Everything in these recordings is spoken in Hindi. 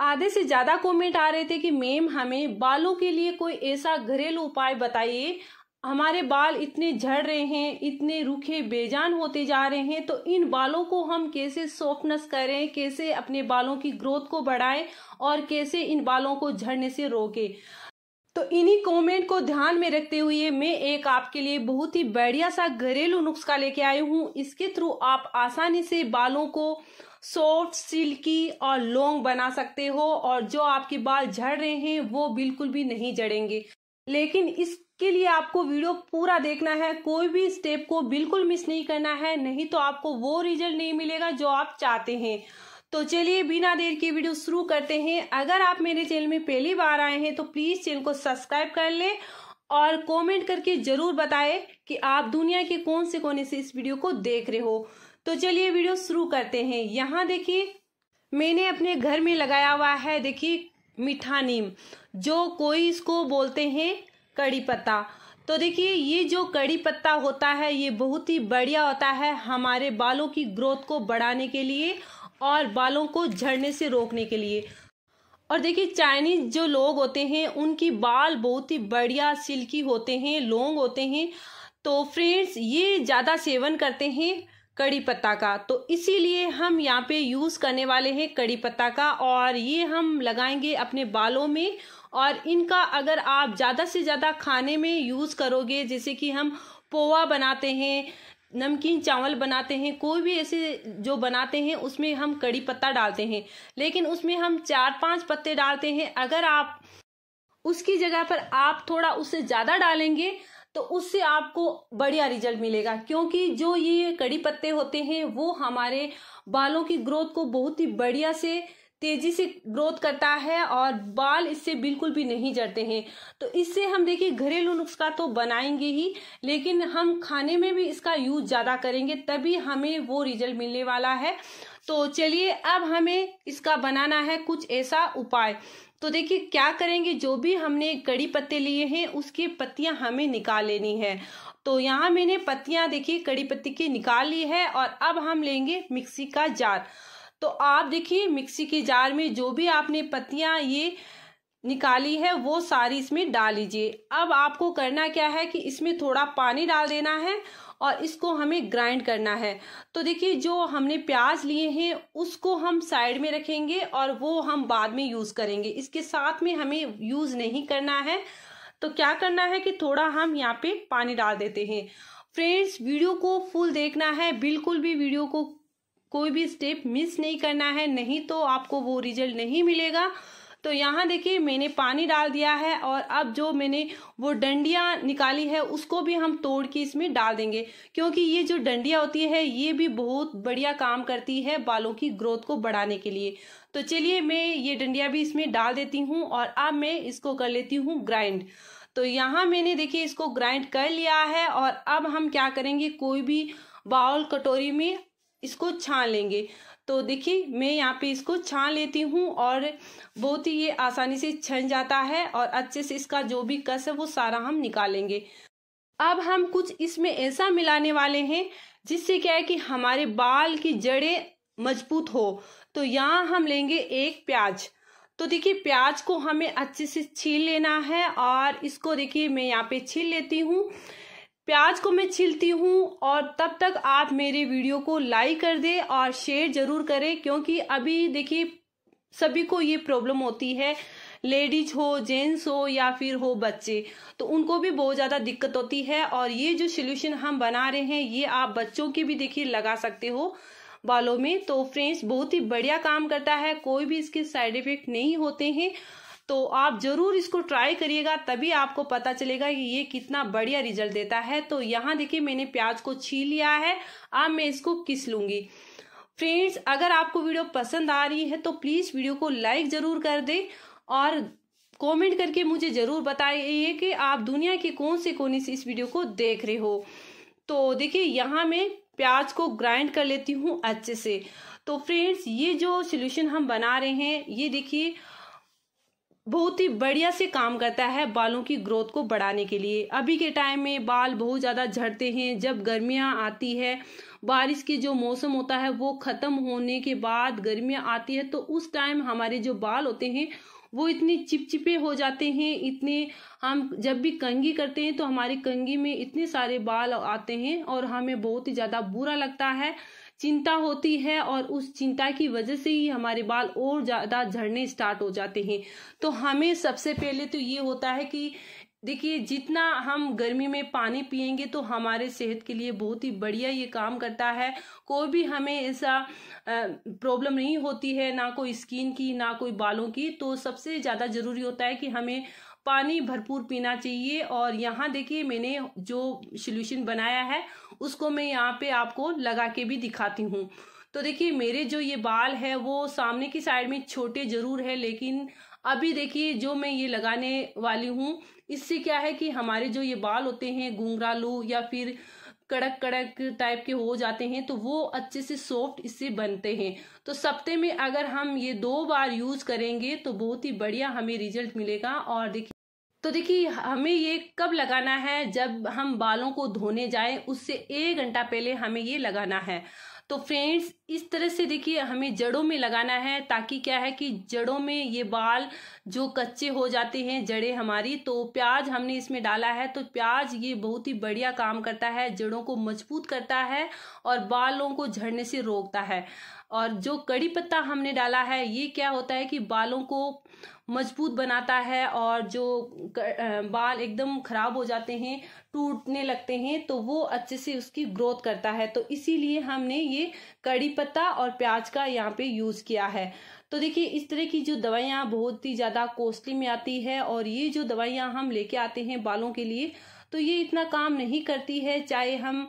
आधे से ज्यादा कमेंट आ रहे थे कि मैम हमें बालों के लिए कोई ऐसा घरेलू उपाय बताइए हमारे बाल इतने झड़ रहे हैं इतने रूखे बेजान होते जा रहे हैं तो इन बालों को हम कैसे सॉफ्टनेस करें कैसे अपने बालों की ग्रोथ को बढ़ाएं और कैसे इन बालों को झड़ने से रोकें तो इन्हीं कमेंट को ध्यान में रखते हुए मैं एक आपके लिए बहुत ही बढ़िया सा घरेलू नुस्खा लेके आई हूँ इसके थ्रू आप आसानी से बालों को सॉफ्ट सिल्की और लॉन्ग बना सकते हो और जो आपके बाल झड़ रहे हैं वो बिल्कुल भी नहीं जड़ेंगे लेकिन इसके लिए आपको वीडियो पूरा देखना है कोई भी स्टेप को बिल्कुल मिस नहीं करना है नहीं तो आपको वो रिजल्ट नहीं मिलेगा जो आप चाहते हैं तो चलिए बिना देर के वीडियो शुरू करते हैं अगर आप मेरे चैनल में पहली बार आए हैं तो प्लीज चैनल को सब्सक्राइब कर ले और कमेंट करके जरूर बताएं कि आप दुनिया के कौन से कोने से इस वीडियो को देख रहे हो तो चलिए वीडियो शुरू करते हैं यहाँ देखिए मैंने अपने घर में लगाया हुआ है देखिए मीठा नीम जो कोई इसको बोलते हैं कड़ी पत्ता तो देखिए ये जो कड़ी पत्ता होता है ये बहुत ही बढ़िया होता है हमारे बालों की ग्रोथ को बढ़ाने के लिए और बालों को झड़ने से रोकने के लिए और देखिए चाइनीज जो लोग होते हैं उनकी बाल बहुत ही बढ़िया सिल्की होते हैं लोंग होते हैं तो फ्रेंड्स ये ज़्यादा सेवन करते हैं कड़ी पत्ता का तो इसीलिए हम यहाँ पे यूज़ करने वाले हैं कड़ी पत्ता का और ये हम लगाएंगे अपने बालों में और इनका अगर आप ज़्यादा से ज़्यादा खाने में यूज़ करोगे जैसे कि हम पोहा बनाते हैं नमकीन चावल बनाते हैं कोई भी ऐसे जो बनाते हैं उसमें हम कड़ी पत्ता डालते हैं लेकिन उसमें हम चार पांच पत्ते डालते हैं अगर आप उसकी जगह पर आप थोड़ा उससे ज़्यादा डालेंगे तो उससे आपको बढ़िया रिजल्ट मिलेगा क्योंकि जो ये कड़ी पत्ते होते हैं वो हमारे बालों की ग्रोथ को बहुत ही बढ़िया से तेजी से ग्रोथ करता है और बाल इससे बिल्कुल भी नहीं जड़ते हैं तो इससे हम देखिए घरेलू नुस्खा तो बनाएंगे ही लेकिन हम खाने में भी इसका यूज ज़्यादा करेंगे तभी हमें वो रिजल्ट मिलने वाला है तो चलिए अब हमें इसका बनाना है कुछ ऐसा उपाय तो देखिए क्या करेंगे जो भी हमने कड़ी पत्ते लिए हैं उसकी पत्तियां हमें निकाल लेनी है तो यहाँ मैंने पत्तियां देखिए कड़ी पत्ती की निकाल ली है और अब हम लेंगे मिक्सी का जार तो आप देखिए मिक्सी के जार में जो भी आपने पत्तियां ये निकाली है वो सारी इसमें डाल लीजिए अब आपको करना क्या है कि इसमें थोड़ा पानी डाल देना है और इसको हमें ग्राइंड करना है तो देखिए जो हमने प्याज लिए हैं उसको हम साइड में रखेंगे और वो हम बाद में यूज़ करेंगे इसके साथ में हमें यूज़ नहीं करना है तो क्या करना है कि थोड़ा हम यहाँ पे पानी डाल देते हैं फ्रेंड्स वीडियो को फुल देखना है बिल्कुल भी वीडियो को कोई भी स्टेप मिस नहीं करना है नहीं तो आपको वो रिजल्ट नहीं मिलेगा तो यहाँ देखिए मैंने पानी डाल दिया है और अब जो मैंने वो डंडियाँ निकाली है उसको भी हम तोड़ के इसमें डाल देंगे क्योंकि ये जो डंडियाँ होती है ये भी बहुत बढ़िया काम करती है बालों की ग्रोथ को बढ़ाने के लिए तो चलिए मैं ये डंडिया भी इसमें डाल देती हूँ और अब मैं इसको कर लेती हूँ ग्राइंड तो यहाँ मैंने देखिए इसको ग्राइंड कर लिया है और अब हम क्या करेंगे कोई भी बाउल कटोरी में इसको छान लेंगे तो देखिए मैं यहाँ पे इसको छान लेती हूँ और बहुत ही ये आसानी से छन जाता है और अच्छे से इसका जो भी कस है वो सारा हम निकालेंगे अब हम कुछ इसमें ऐसा मिलाने वाले हैं जिससे क्या है कि हमारे बाल की जड़ें मजबूत हो तो यहाँ हम लेंगे एक प्याज तो देखिए प्याज को हमें अच्छे से छील लेना है और इसको देखिए मैं यहाँ पे छील लेती हूँ प्याज को मैं छीलती हूँ और तब तक आप मेरे वीडियो को लाइक कर दे और शेयर जरूर करें क्योंकि अभी देखिए सभी को ये प्रॉब्लम होती है लेडीज हो जेंट्स हो या फिर हो बच्चे तो उनको भी बहुत ज़्यादा दिक्कत होती है और ये जो सोल्यूशन हम बना रहे हैं ये आप बच्चों के भी देखिए लगा सकते हो बालों में तो फ्रेंड्स बहुत ही बढ़िया काम करता है कोई भी इसके साइड इफेक्ट नहीं होते हैं तो आप जरूर इसको ट्राई करिएगा तभी आपको पता चलेगा कि ये कितना बढ़िया रिजल्ट देता है तो यहाँ देखिए मैंने प्याज को छील लिया है अब मैं इसको किस लूंगी फ्रेंड्स अगर आपको वीडियो पसंद आ रही है तो प्लीज़ वीडियो को लाइक ज़रूर कर दे और कमेंट करके मुझे ज़रूर बताइए कि आप दुनिया के कौन से कोने से इस वीडियो को देख रहे हो तो देखिए यहाँ मैं प्याज को ग्राइंड कर लेती हूँ अच्छे से तो फ्रेंड्स ये जो सोल्यूशन हम बना रहे हैं ये देखिए बहुत ही बढ़िया से काम करता है बालों की ग्रोथ को बढ़ाने के लिए अभी के टाइम में बाल बहुत ज़्यादा झड़ते हैं जब गर्मियाँ आती है बारिश की जो मौसम होता है वो ख़त्म होने के बाद गर्मियाँ आती है तो उस टाइम हमारे जो बाल होते हैं वो इतने चिपचिपे हो जाते हैं इतने हम जब भी कंगी करते हैं तो हमारी कंगी में इतने सारे बाल आते हैं और हमें बहुत ही ज़्यादा बुरा लगता है चिंता होती है और उस चिंता की वजह से ही हमारे बाल और ज़्यादा झड़ने स्टार्ट हो जाते हैं तो हमें सबसे पहले तो ये होता है कि देखिए जितना हम गर्मी में पानी पियेंगे तो हमारे सेहत के लिए बहुत ही बढ़िया ये काम करता है कोई भी हमें ऐसा प्रॉब्लम नहीं होती है ना कोई स्किन की ना कोई बालों की तो सबसे ज़्यादा ज़रूरी होता है कि हमें पानी भरपूर पीना चाहिए और यहाँ देखिए मैंने जो सोल्यूशन बनाया है उसको मैं यहाँ पे आपको लगा के भी दिखाती हूँ तो देखिए मेरे जो ये बाल है वो सामने की साइड में छोटे ज़रूर है लेकिन अभी देखिए जो मैं ये लगाने वाली हूँ इससे क्या है कि हमारे जो ये बाल होते हैं घुंघरालू या फिर कड़क कड़क टाइप के हो जाते हैं तो वो अच्छे से सॉफ्ट इससे बनते हैं तो सप्ते में अगर हम ये दो बार यूज करेंगे तो बहुत ही बढ़िया हमें रिजल्ट मिलेगा और देखिए तो देखिए हमें ये कब लगाना है जब हम बालों को धोने जाएं उससे एक घंटा पहले हमें ये लगाना है तो फ्रेंड्स इस तरह से देखिए हमें जड़ों में लगाना है ताकि क्या है कि जड़ों में ये बाल जो कच्चे हो जाते हैं जड़ें हमारी तो प्याज हमने इसमें डाला है तो प्याज ये बहुत ही बढ़िया काम करता है जड़ों को मजबूत करता है और बालों को झड़ने से रोकता है और जो कड़ी पत्ता हमने डाला है ये क्या होता है कि बालों को मजबूत बनाता है और जो बाल एकदम खराब हो जाते हैं टूटने लगते हैं तो वो अच्छे से उसकी ग्रोथ करता है तो इसीलिए हमने ये कड़ी पत्ता और प्याज का यहाँ पे यूज़ किया है तो देखिए इस तरह की जो दवाइयाँ बहुत ही ज़्यादा कॉस्टली में आती है और ये जो दवाइयाँ हम लेके आते हैं बालों के लिए तो ये इतना काम नहीं करती है चाहे हम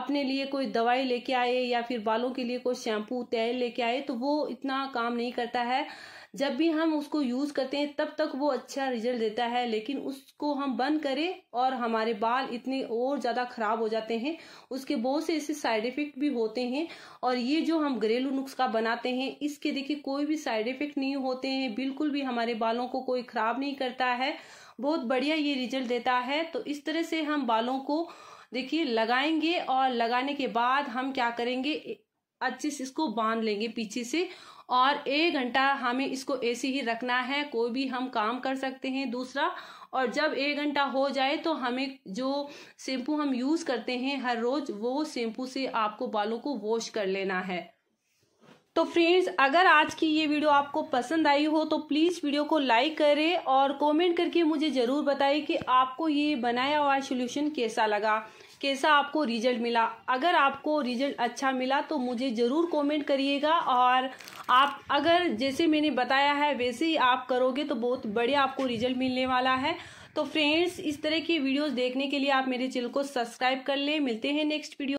अपने लिए कोई दवाई लेके आए या फिर बालों के लिए कोई शैम्पू तेल लेके आए तो वो इतना काम नहीं करता है जब भी हम उसको यूज करते हैं तब तक वो अच्छा रिजल्ट देता है लेकिन उसको हम बंद करें और हमारे बाल इतने और ज्यादा खराब हो जाते हैं उसके बहुत से ऐसे साइड इफेक्ट भी होते हैं और ये जो हम घरेलू नुस्खा बनाते हैं इसके देखिए कोई भी साइड इफेक्ट नहीं होते हैं बिल्कुल भी हमारे बालों को कोई खराब नहीं करता है बहुत बढ़िया ये रिजल्ट देता है तो इस तरह से हम बालों को देखिए लगाएंगे और लगाने के बाद हम क्या करेंगे अच्छे से इसको बांध लेंगे पीछे से और एक घंटा हमें इसको ऐसे ही रखना है कोई भी हम काम कर सकते हैं दूसरा और जब एक घंटा हो जाए तो हमें जो शैम्पू हम यूज़ करते हैं हर रोज़ वो शैम्पू से आपको बालों को वॉश कर लेना है तो फ्रेंड्स अगर आज की ये वीडियो आपको पसंद आई हो तो प्लीज़ वीडियो को लाइक करें और कमेंट करके मुझे ज़रूर बताएं कि आपको ये बनाया हुआ सोल्यूशन कैसा लगा कैसा आपको रिजल्ट मिला अगर आपको रिजल्ट अच्छा मिला तो मुझे ज़रूर कमेंट करिएगा और आप अगर जैसे मैंने बताया है वैसे ही आप करोगे तो बहुत बढ़िया आपको रिजल्ट मिलने वाला है तो फ्रेंड्स इस तरह की वीडियोस देखने के लिए आप मेरे चैनल को सब्सक्राइब कर लें मिलते हैं नेक्स्ट वीडियो